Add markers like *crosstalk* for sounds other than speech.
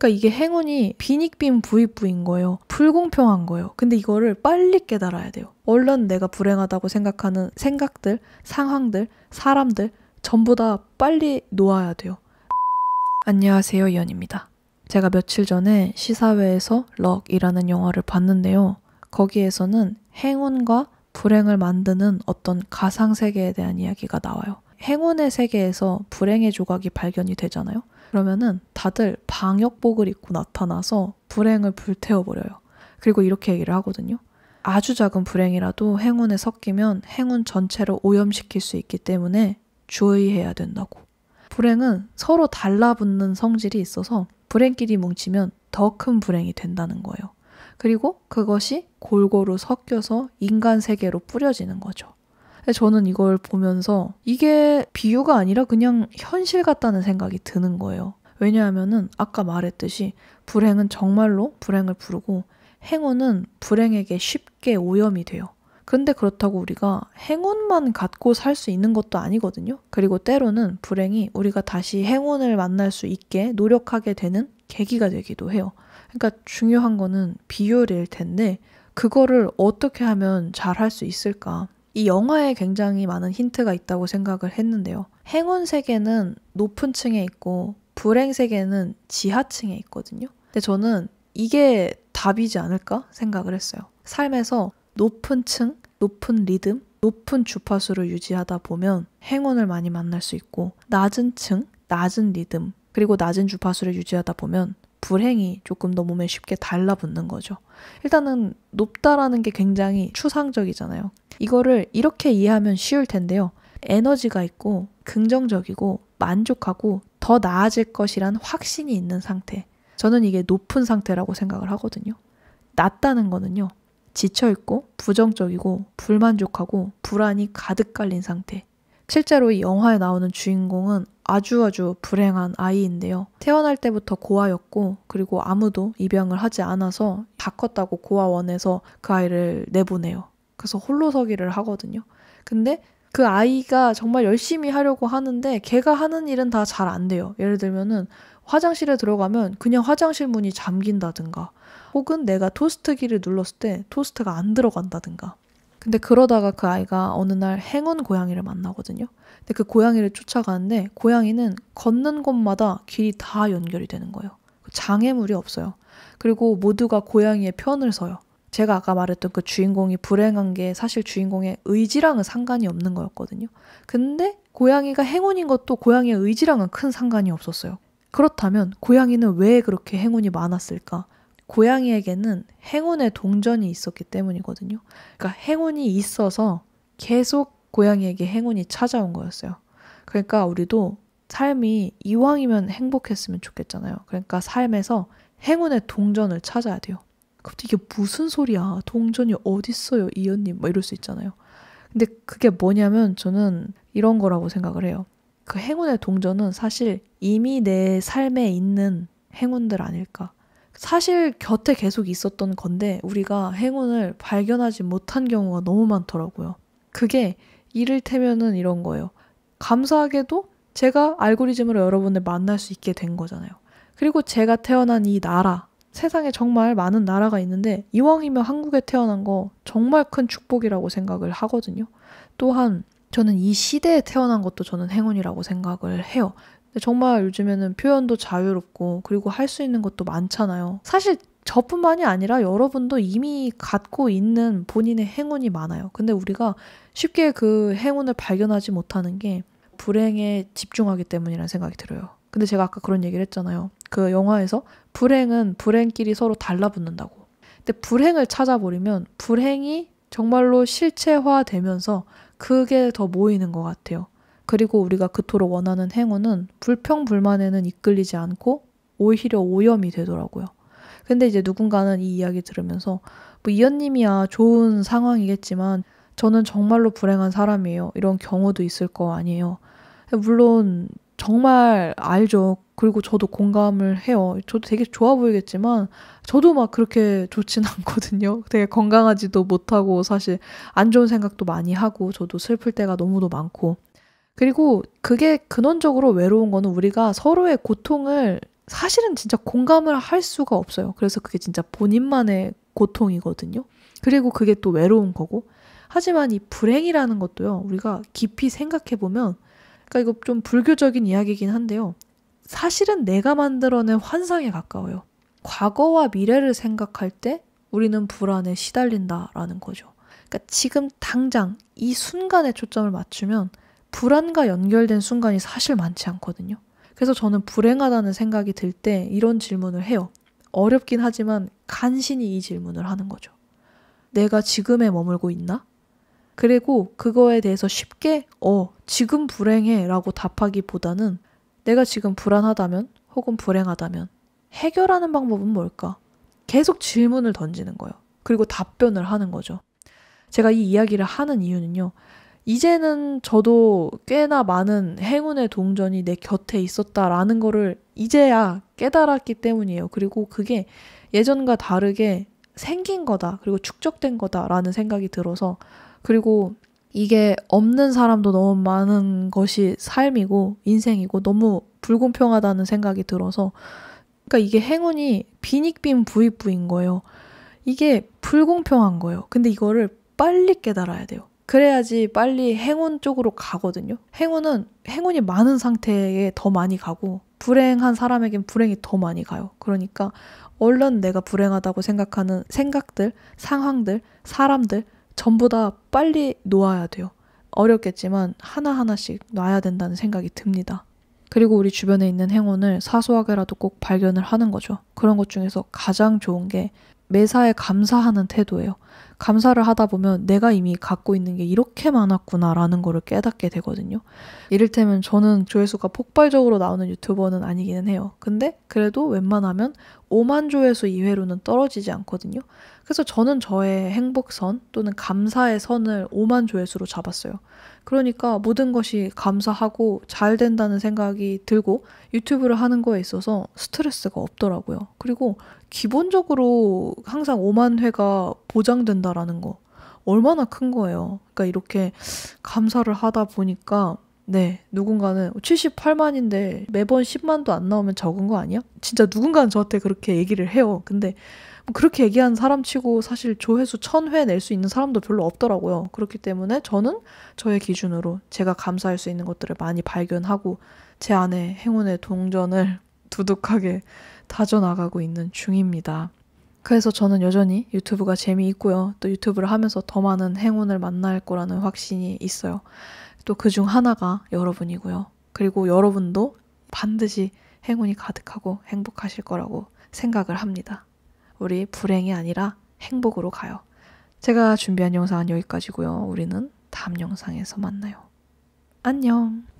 그러니까 이게 행운이 비닉빈 부익부인 거예요. 불공평한 거예요. 근데 이거를 빨리 깨달아야 돼요. 얼른 내가 불행하다고 생각하는 생각들, 상황들, 사람들 전부 다 빨리 놓아야 돼요. 안녕하세요. 이현입니다. 제가 며칠 전에 시사회에서 럭이라는 영화를 봤는데요. 거기에서는 행운과 불행을 만드는 어떤 가상세계에 대한 이야기가 나와요. 행운의 세계에서 불행의 조각이 발견이 되잖아요. 그러면은 다들 방역복을 입고 나타나서 불행을 불태워버려요. 그리고 이렇게 얘기를 하거든요. 아주 작은 불행이라도 행운에 섞이면 행운 전체를 오염시킬 수 있기 때문에 주의해야 된다고. 불행은 서로 달라붙는 성질이 있어서 불행끼리 뭉치면 더 큰 불행이 된다는 거예요. 그리고 그것이 골고루 섞여서 인간 세계로 뿌려지는 거죠. 저는 이걸 보면서 이게 비유가 아니라 그냥 현실 같다는 생각이 드는 거예요. 왜냐하면은 아까 말했듯이 불행은 정말로 불행을 부르고 행운은 불행에게 쉽게 오염이 돼요. 근데 그렇다고 우리가 행운만 갖고 살 수 있는 것도 아니거든요. 그리고 때로는 불행이 우리가 다시 행운을 만날 수 있게 노력하게 되는 계기가 되기도 해요. 그러니까 중요한 거는 비율일 텐데 그거를 어떻게 하면 잘 할 수 있을까? 이 영화에 굉장히 많은 힌트가 있다고 생각을 했는데요. 행운 세계는 높은 층에 있고 불행 세계는 지하층에 있거든요. 근데 저는 이게 답이지 않을까 생각을 했어요. 삶에서 높은 층, 높은 리듬, 높은 주파수를 유지하다 보면 행운을 많이 만날 수 있고 낮은 층, 낮은 리듬, 그리고 낮은 주파수를 유지하다 보면 불행이 조금 더 몸에 쉽게 달라붙는 거죠. 일단은 높다라는 게 굉장히 추상적이잖아요. 이거를 이렇게 이해하면 쉬울 텐데요. 에너지가 있고 긍정적이고 만족하고 더 나아질 것이란 확신이 있는 상태. 저는 이게 높은 상태라고 생각을 하거든요. 낮다는 거는요. 지쳐있고 부정적이고 불만족하고 불안이 가득 깔린 상태. 실제로 이 영화에 나오는 주인공은 아주 아주 불행한 아이인데요. 태어날 때부터 고아였고 그리고 아무도 입양을 하지 않아서 다 컸다고 고아원에서 그 아이를 내보내요. 그래서 홀로서기를 하거든요. 근데 그 아이가 정말 열심히 하려고 하는데 걔가 하는 일은 다 잘 안 돼요. 예를 들면은 화장실에 들어가면 그냥 화장실 문이 잠긴다든가 혹은 내가 토스트기를 눌렀을 때 토스트가 안 들어간다든가 근데 그러다가 그 아이가 어느 날 행운 고양이를 만나거든요. 근데 그 고양이를 쫓아가는데 고양이는 걷는 곳마다 길이 다 연결이 되는 거예요. 그 장애물이 없어요. 그리고 모두가 고양이의 편을 서요. 제가 아까 말했던 그 주인공이 불행한 게 사실 주인공의 의지랑은 상관이 없는 거였거든요. 근데 고양이가 행운인 것도 고양이의 의지랑은 큰 상관이 없었어요. 그렇다면 고양이는 왜 그렇게 행운이 많았을까? 고양이에게는 행운의 동전이 있었기 때문이거든요. 그러니까 행운이 있어서 계속 고양이에게 행운이 찾아온 거였어요. 그러니까 우리도 삶이 이왕이면 행복했으면 좋겠잖아요. 그러니까 삶에서 행운의 동전을 찾아야 돼요. 그럼 이게 무슨 소리야? 동전이 어딨어요, 이언님막 뭐 이럴 수 있잖아요. 근데 그게 뭐냐면 저는 이런 거라고 생각을 해요. 그 행운의 동전은 사실 이미 내 삶에 있는 행운들 아닐까. 사실 곁에 계속 있었던 건데 우리가 행운을 발견하지 못한 경우가 너무 많더라고요. 그게 이를테면은 이런 거예요. 감사하게도 제가 알고리즘으로 여러분을 만날 수 있게 된 거잖아요. 그리고 제가 태어난 이 나라, 세상에 정말 많은 나라가 있는데 이왕이면 한국에 태어난 거 정말 큰 축복이라고 생각을 하거든요. 또한 저는 이 시대에 태어난 것도 저는 행운이라고 생각을 해요. 근데 정말 요즘에는 표현도 자유롭고 그리고 할 수 있는 것도 많잖아요. 사실 저뿐만이 아니라 여러분도 이미 갖고 있는 본인의 행운이 많아요. 근데 우리가 쉽게 그 행운을 발견하지 못하는 게 불행에 집중하기 때문이라는 생각이 들어요. 근데 제가 아까 그런 얘기를 했잖아요. 그 영화에서 불행은 불행끼리 서로 달라붙는다고. 근데 불행을 찾아버리면 불행이 정말로 실체화되면서 그게 더 모이는 것 같아요. 그리고 우리가 그토록 원하는 행운은 불평불만에는 이끌리지 않고 오히려 오염이 되더라고요. 근데 이제 누군가는 이 이야기 들으면서 뭐 이현님이야 좋은 상황이겠지만 저는 정말로 불행한 사람이에요. 이런 경우도 있을 거 아니에요. 물론 정말 알죠. 그리고 저도 공감을 해요. 저도 되게 좋아 보이겠지만 저도 막 그렇게 좋진 *laughs* 않거든요. 되게 건강하지도 못하고 사실 안 좋은 생각도 많이 하고 저도 슬플 때가 너무도 많고 그리고 그게 근원적으로 외로운 거는 우리가 서로의 고통을 사실은 진짜 공감을 할 수가 없어요. 그래서 그게 진짜 본인만의 고통이거든요. 그리고 그게 또 외로운 거고. 하지만 이 불행이라는 것도요, 우리가 깊이 생각해 보면, 그러니까 이거 좀 불교적인 이야기긴 이 한데요. 사실은 내가 만들어낸 환상에 가까워요. 과거와 미래를 생각할 때 우리는 불안에 시달린다라는 거죠. 그러니까 지금 당장 이 순간에 초점을 맞추면 불안과 연결된 순간이 사실 많지 않거든요. 그래서 저는 불행하다는 생각이 들 때 이런 질문을 해요. 어렵긴 하지만 간신히 이 질문을 하는 거죠. 내가 지금에 머물고 있나? 그리고 그거에 대해서 쉽게, 어, 지금 불행해 라고 답하기보다는 내가 지금 불안하다면 혹은 불행하다면 해결하는 방법은 뭘까? 계속 질문을 던지는 거예요. 그리고 답변을 하는 거죠. 제가 이 이야기를 하는 이유는요. 이제는 저도 꽤나 많은 행운의 동전이 내 곁에 있었다라는 거를 이제야 깨달았기 때문이에요. 그리고 그게 예전과 다르게 생긴 거다. 그리고 축적된 거다라는 생각이 들어서 그리고 이게 없는 사람도 너무 많은 것이 삶이고 인생이고 너무 불공평하다는 생각이 들어서 그러니까 이게 행운이 비닉빈 부익부인 거예요. 이게 불공평한 거예요. 근데 이거를 빨리 깨달아야 돼요. 그래야지 빨리 행운 쪽으로 가거든요. 행운은 행운이 많은 상태에 더 많이 가고 불행한 사람에겐 불행이 더 많이 가요. 그러니까 얼른 내가 불행하다고 생각하는 생각들, 상황들, 사람들 전부 다 빨리 놓아야 돼요. 어렵겠지만 하나하나씩 놔야 된다는 생각이 듭니다. 그리고 우리 주변에 있는 행운을 사소하게라도 꼭 발견을 하는 거죠. 그런 것 중에서 가장 좋은 게 매사에 감사하는 태도예요. 감사를 하다 보면 내가 이미 갖고 있는 게 이렇게 많았구나라는 거를 깨닫게 되거든요. 이를테면 저는 조회수가 폭발적으로 나오는 유튜버는 아니기는 해요. 근데 그래도 웬만하면 5만 조회수 이외로는 떨어지지 않거든요. 그래서 저는 저의 행복선 또는 감사의 선을 5만 조회수로 잡았어요. 그러니까 모든 것이 감사하고 잘 된다는 생각이 들고 유튜브를 하는 거에 있어서 스트레스가 없더라고요. 그리고 기본적으로 항상 5만 회가 보장된다라는 거 얼마나 큰 거예요. 그러니까 이렇게 감사를 하다 보니까 네, 누군가는 78만인데 매번 10만도 안 나오면 적은 거 아니야? 진짜 누군가는 저한테 그렇게 얘기를 해요. 근데 뭐 그렇게 얘기한 사람 치고 사실 조회수 1000회 낼 수 있는 사람도 별로 없더라고요. 그렇기 때문에 저는 저의 기준으로 제가 감사할 수 있는 것들을 많이 발견하고 제 안에 행운의 동전을 *laughs* 두둑하게 다져나가고 있는 중입니다. 그래서 저는 여전히 유튜브가 재미있고요. 또 유튜브를 하면서 더 많은 행운을 만날 거라는 확신이 있어요. 또그중 하나가 여러분이고요. 그리고 여러분도 반드시 행운이 가득하고 행복하실 거라고 생각을 합니다. 우리 불행이 아니라 행복으로 가요. 제가 준비한 영상은 여기까지고요. 우리는 다음 영상에서 만나요. 안녕!